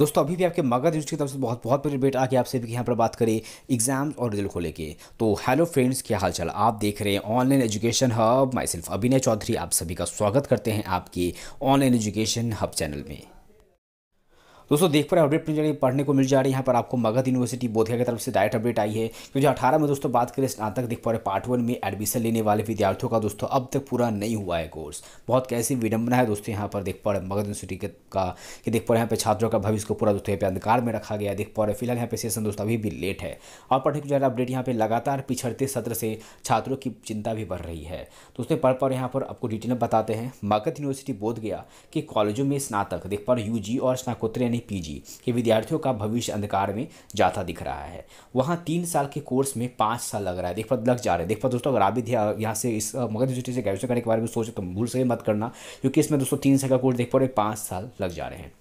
दोस्तों अभी भी आपके मगध यूज की तरफ से बहुत बहुत बड़ी अपडेट आके आपसे भी यहाँ पर बात करें एग्जाम और रिजल्ट को लेके तो हेलो फ्रेंड्स क्या हाल चाल आप देख रहे हैं online education hub my self Abhinay Chaudhary आप सभी का स्वागत करते हैं आपके ऑनलाइन एजुकेशन हब चैनल में दोस्तों देख पा रहे अपडेट मिल पढ़ने को मिल जा रही है यहाँ पर आपको मगध यूनिवर्सिटी बोधिया की तरफ से डायरेक्ट अपडेट आई है तो जो अठारह में दोस्तों बात करें स्नातक देख पा रहे पार्ट वन में एडमिशन लेने वाले विद्यार्थियों का दोस्तों अब तक पूरा नहीं हुआ है कोर्स बहुत कैसी विडंबना है दोस्तों यहाँ पर देख पा रहे मगध यूनिवर्सिटी का कि देख पा रहे यहाँ पर छात्रों का भविष्य को पूरा दोस्तों यहाँ पे अंधकार में रखा गया देख पा रहे फिलहाल यहाँ पे सेशन दोस्तों अभी भी लेट है और पढ़ने को जा रहा अपडेट यहाँ पे लगातार पिछड़ते सत्र से छात्रों की चिंता भी बढ़ रही है दोस्तों पढ़ पा रहे यहाँ पर आपको डिटेल बताते हैं मगध यूनिवर्सिटी बोध गया कि कॉलेजों में स्नातक देख पा रहे यू और स्नाकोत्तर यानी यानी पीजी के विद्यार्थियों का भविष्य अंधकार में जाता दिख रहा है वहाँ तीन साल के कोर्स में पाँच साल लग रहा है देख पा लग जा रहे हैं देख पा दोस्तों अगर आप भी यहाँ से इस मगध यूनिवर्सिटी से ग्रेजुएशन करने के बारे में सोचे तो भूल से मत करना क्योंकि इसमें दोस्तों तीन साल का कोर्स देख पा रहे पाँच साल लग जा रहे हैं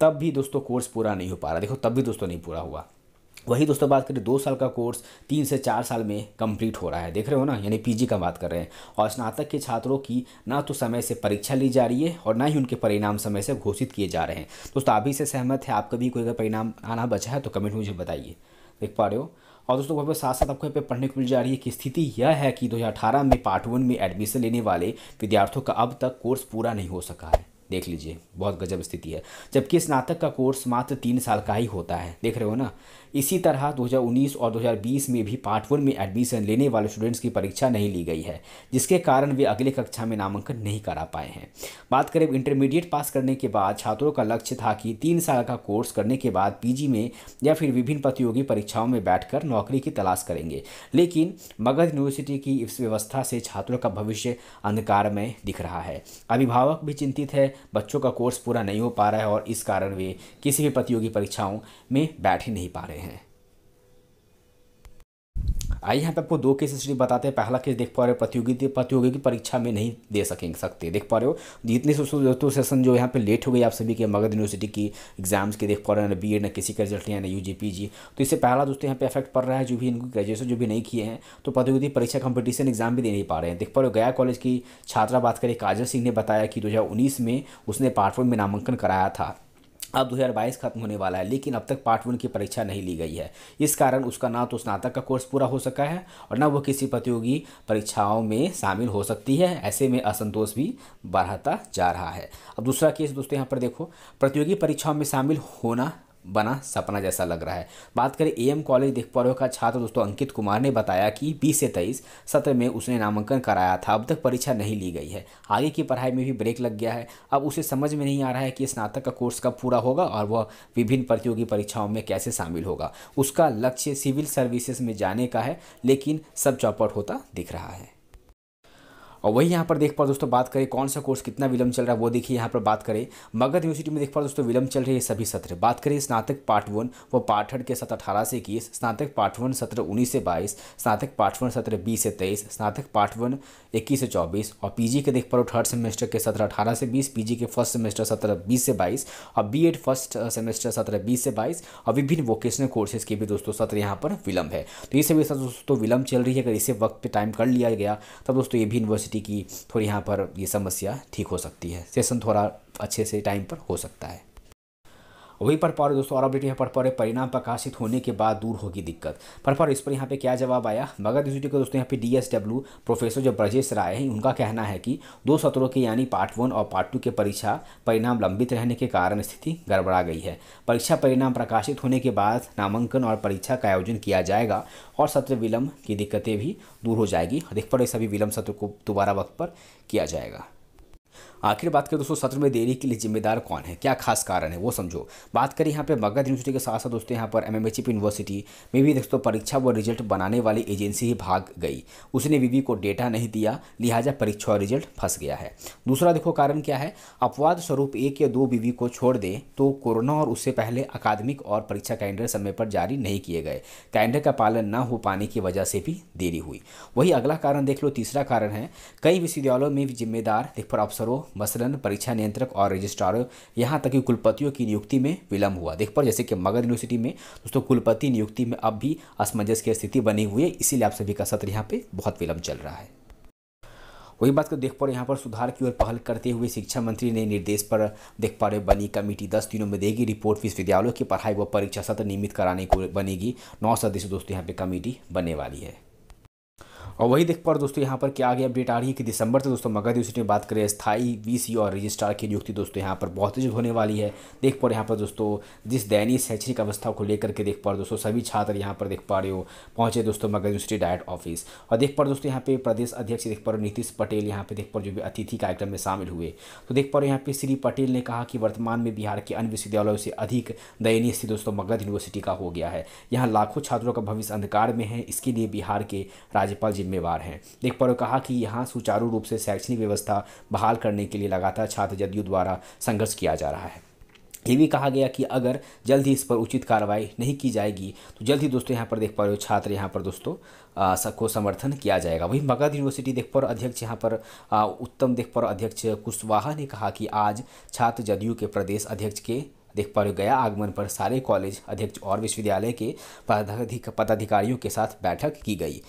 तब भी दोस्तों कोर्स पूरा नहीं हो पा रहा देखो तब भी दोस्तों नहीं पूरा हुआ वही दोस्तों बात करें दो साल का कोर्स तीन से चार साल में कंप्लीट हो रहा है देख रहे हो ना यानी पीजी का बात कर रहे हैं और स्नातक के छात्रों की ना तो समय से परीक्षा ली जा रही है और ना ही उनके परिणाम समय से घोषित किए जा रहे हैं दोस्तों अभी से सहमत है आपका भी कोई अगर परिणाम आना बचा है तो कमेंट मुझे बताइए देख पा रहे हो और दोस्तों वहाँ पर साथ साथ आपको यहाँ पे पढ़ने को मिल जा रही है कि स्थिति यह है कि दो में पार्ट वन में एडमिशन लेने वाले विद्यार्थियों का अब तक कोर्स पूरा नहीं हो सका है देख लीजिए बहुत गजब स्थिति है जबकि स्नातक का कोर्स मात्र तीन साल का ही होता है देख रहे हो ना इसी तरह 2019 और 2020 में भी पार्ट वन में एडमिशन लेने वाले स्टूडेंट्स की परीक्षा नहीं ली गई है जिसके कारण वे अगले कक्षा में नामांकन नहीं करा पाए हैं बात करें इंटरमीडिएट पास करने के बाद छात्रों का लक्ष्य था कि तीन साल का कोर्स करने के बाद पीजी में या फिर विभिन्न प्रतियोगी परीक्षाओं में बैठकर नौकरी की तलाश करेंगे लेकिन मगध यूनिवर्सिटी की इस व्यवस्था से छात्रों का भविष्य अंधकारमय दिख रहा है अभिभावक भी चिंतित है बच्चों का कोर्स पूरा नहीं हो पा रहा है और इस कारण वे किसी भी प्रतियोगी परीक्षाओं में बैठ ही नहीं पा रहे हैं आइए यहाँ पे आपको दो केस स्टडी बताते हैं पहला केस देख पा रहे हो प्रतियोगी प्रतियोगिकी परीक्षा में नहीं दे सकेंगे सकते देख पा रहे हो जितने दोस्तों सेशन जो यहाँ पे लेट हो गई आप सभी के मगध यूनिवर्सिटी की एग्जाम्स के देख पा रहे हैं ना बी ना किसी का रिजल्ट नहीं ना यू तो इससे पहला दोस्तों यहाँ पे इफेक्ट पड़ रहा है जो भी इनको ग्रेजुएशन जो भी नहीं किए हैं तो प्रतियोगी परीक्षा कंपटीशन एग्जाम भी दे नहीं पा रहे हैं देख पा रहे हो गया कॉलेज की छात्रा बात करें काजल सिंह ने बताया कि दो में उसने पार्टफॉर्म में नामांकन कराया था अब 2022 खत्म होने वाला है लेकिन अब तक पार्ट वन की परीक्षा नहीं ली गई है इस कारण उसका ना तो स्नातक का कोर्स पूरा हो सका है और ना वो किसी प्रतियोगी परीक्षाओं में शामिल हो सकती है ऐसे में असंतोष भी बढ़ाता जा रहा है अब दूसरा केस दोस्तों यहाँ पर देखो प्रतियोगी परीक्षाओं में शामिल होना बना सपना जैसा लग रहा है बात करें एएम कॉलेज दिखपौरव का छात्र दोस्तों अंकित कुमार ने बताया कि बीस से तेईस सत्र में उसने नामांकन कराया था अब तक परीक्षा नहीं ली गई है आगे की पढ़ाई में भी ब्रेक लग गया है अब उसे समझ में नहीं आ रहा है कि स्नातक का कोर्स कब पूरा होगा और वह विभिन्न प्रतियोगी परीक्षाओं में कैसे शामिल होगा उसका लक्ष्य सिविल सर्विसेज में जाने का है लेकिन सब चौपट होता दिख रहा है और वही यहाँ पर देख पा दोस्तों बात करें कौन सा कोर्स कितना विलंब चल रहा है वो देखिए यहाँ पर बात करें मगध यूनिवर्सिटी में देख पा दोस्तों विलंब चल रही है सभी सत्र बात करें स्नातक पार्ट वन वो पार्ट हड के सत्र अठारह से इक्कीस स्नातक पार्ट वन सत्र उन्नीस से बाईस स्नातक पार्ट वन सत्र बीस से तेईस स्नातक पार्ट वन इक्कीस से चौबीस और पीजी के देख पा थर्ड सेमेस्टर के सत्र अठारह से बीस पीजी के फर्स्ट सेमेस्टर सत्र बीस से बाईस और बी फर्स्ट सेमेस्टर सत्र बीस से बाईस और विभिन्न वोकेशनल कोर्सेज के भी दोस्तों सत्र यहाँ पर विलंब है तो ये सभी सत्र दोस्तों विलंब चल रही है अगर इसे वक्त पर टाइम कर लिया गया तब दोस्तों ये भी यूनिवर्सिटी यूनिवर्सिटी की थोड़ी यहाँ पर ये समस्या ठीक हो सकती है सेशन थोड़ा अच्छे से टाइम पर हो सकता है वही पर पा रहे दोस्तों और अपडेट यहाँ पर पा रहे परिणाम प्रकाशित होने के बाद दूर होगी दिक्कत पर पा इस पर यहाँ पे क्या जवाब आया मगध यूनिवर्सिटी के दोस्तों यहाँ पे डब्ल्यू प्रोफेसर जो ब्रजेश राय हैं उनका कहना है कि दो सत्रों के यानी पार्ट वन और पार्ट टू के परीक्षा परिणाम लंबित रहने के कारण स्थिति गड़बड़ा गई है परीक्षा परिणाम प्रकाशित होने के बाद नामांकन और परीक्षा का आयोजन किया जाएगा और सत्र विलंब की दिक्कतें भी दूर हो जाएगी अधिक पड़े सभी विलंब सत्र को दोबारा वक्त पर किया जाएगा आखिर बात करें दोस्तों सत्र में देरी के लिए जिम्मेदार कौन है क्या खास कारण है वो समझो बात करें यहाँ पर मगध यूनिवर्सिटी के साथ साथ दोस्तों यहाँ पर एम यूनिवर्सिटी में भी दोस्तों परीक्षा व रिजल्ट बनाने वाली एजेंसी ही भाग गई उसने वीवी को डेटा नहीं दिया लिहाजा परीक्षा और रिजल्ट फंस गया है दूसरा देखो कारण क्या है अपवाद स्वरूप एक या दो बीवी को छोड़ दें तो कोरोना और उससे पहले अकादमिक और परीक्षा कैलेंडर समय पर जारी नहीं किए गए कैलेंडर का पालन न हो पाने की वजह से भी देरी हुई वही अगला कारण देख लो तीसरा कारण है कई विश्वविद्यालयों में भी जिम्मेदार देख पर अफसरों मसलन परीक्षा नियंत्रक और रजिस्ट्रारों यहाँ तक कि कुलपतियों की नियुक्ति में विलंब हुआ देख पर जैसे कि मगध यूनिवर्सिटी में दोस्तों कुलपति नियुक्ति में अब भी असमंजस की स्थिति बनी हुई है इसीलिए आप सभी का सत्र यहाँ पर बहुत विलंब चल रहा है वही बात को देख पा रहे यहाँ पर सुधार की ओर पहल करते हुए शिक्षा मंत्री ने निर्देश पर देख पा रहे बनी कमेटी दस दिनों में देगी रिपोर्ट विश्वविद्यालयों की पढ़ाई व परीक्षा सत्र नियमित कराने को बनेगी नौ सदस्य दोस्तों यहाँ पे कमेटी बनने वाली है और वही देख पर दोस्तों यहाँ पर क्या आगे अपडेट आ रही है कि दिसंबर तक दोस्तों मगध यूनिवर्सिटी में बात करें स्थाई वीसी और रजिस्ट्रार की नियुक्ति दोस्तों यहाँ पर बहुत तेज होने वाली है देख पर यहाँ पर दोस्तों जिस दयनीय शैक्षणिक अवस्था को लेकर के देख पा दोस्तों सभी छात्र यहाँ पर देख पा रहे हो पहुँचे दोस्तों मगध यूनिवर्सिटी डायट ऑफिस और देख पा दोस्तों यहाँ पे प्रदेश अध्यक्ष देख पा नीतीश पटेल यहाँ पे देख पा जो भी अतिथि कार्यक्रम में शामिल हुए तो देख पा रहे यहाँ पे श्री पटेल ने कहा कि वर्तमान में बिहार के अन्य विश्वविद्यालयों से अधिक दयनीय स्थिति दोस्तों मगध यूनिवर्सिटी का हो गया है यहाँ लाखों छात्रों का भविष्य अंधकार में है इसके लिए बिहार के राज्यपाल जी जिम्मेवार हैं एक पर कहा कि यहाँ सुचारू रूप से शैक्षणिक व्यवस्था बहाल करने के लिए लगातार छात्र जदयू द्वारा संघर्ष किया जा रहा है ये भी कहा गया कि अगर जल्द ही इस पर उचित कार्रवाई नहीं की जाएगी तो जल्द ही दोस्तों यहाँ पर देख पा रहे हो छात्र यहाँ पर दोस्तों सबको समर्थन किया जाएगा वहीं मगध यूनिवर्सिटी देख पर अध्यक्ष यहाँ पर आ, उत्तम देख पर अध्यक्ष कुशवाहा ने कहा कि आज छात्र जदयू के प्रदेश अध्यक्ष के देख पा रहे गया आगमन पर सारे कॉलेज अध्यक्ष और विश्वविद्यालय के पदाधिकारियों के साथ बैठक की गई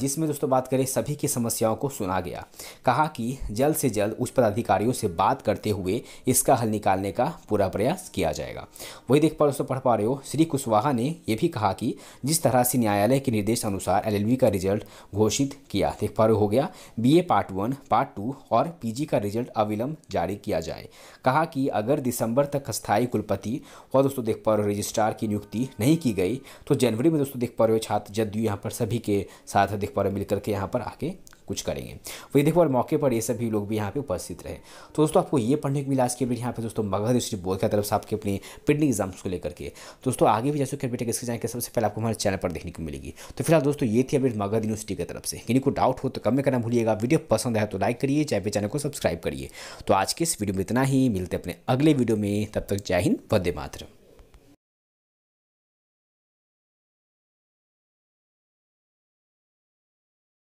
जिसमें दोस्तों बात करें सभी की समस्याओं को सुना गया कहा कि जल्द से जल्द उच्च पदाधिकारियों से बात करते हुए इसका हल निकालने का पूरा प्रयास किया जाएगा वही देख पा दोस्तों पढ़ पा रहे हो श्री कुशवाहा ने यह भी कहा कि जिस तरह से न्यायालय के निर्देश अनुसार एल का रिजल्ट घोषित किया देख पा रहे हो गया B part one part two और पी का रिजल्ट अविलंब जारी किया जाए कहा कि अगर दिसंबर तक स्थायी कुलपति और दोस्तों देख पा रहे हो रजिस्ट्रार की नियुक्ति नहीं की गई तो जनवरी में दोस्तों देख पा रहे हो छात्र जदयू यहाँ पर सभी के साथ देख पा रहे हो मिलकर के यहाँ पर आके कुछ करेंगे वही देखो और मौके पर ये सभी लोग भी यहाँ पे उपस्थित रहे तो दोस्तों आपको ये पढ़ने को मिला आज के अपडेट यहाँ पे दोस्तों मगध यूनिवर्सिटी बोर्ड की तरफ से आपके अपने पिंडिंग एग्जाम्स को लेकर के दोस्तों आगे भी जैसे कि बेटे जाएंगे सबसे पहले आपको हमारे चैनल पर देखने को मिलेगी तो फिलहाल दोस्तों ये थी अपडेट मगध यूनिवर्सिटी की तरफ से यानी कोई डाउट हो तो कमेंट करना भूलिएगा वीडियो पसंद आया तो लाइक करिए चाहे चैनल को सब्सक्राइब करिए तो आज के इस वीडियो में इतना ही मिलते अपने अगले वीडियो में तब तक जय हिंद वंदे मातरम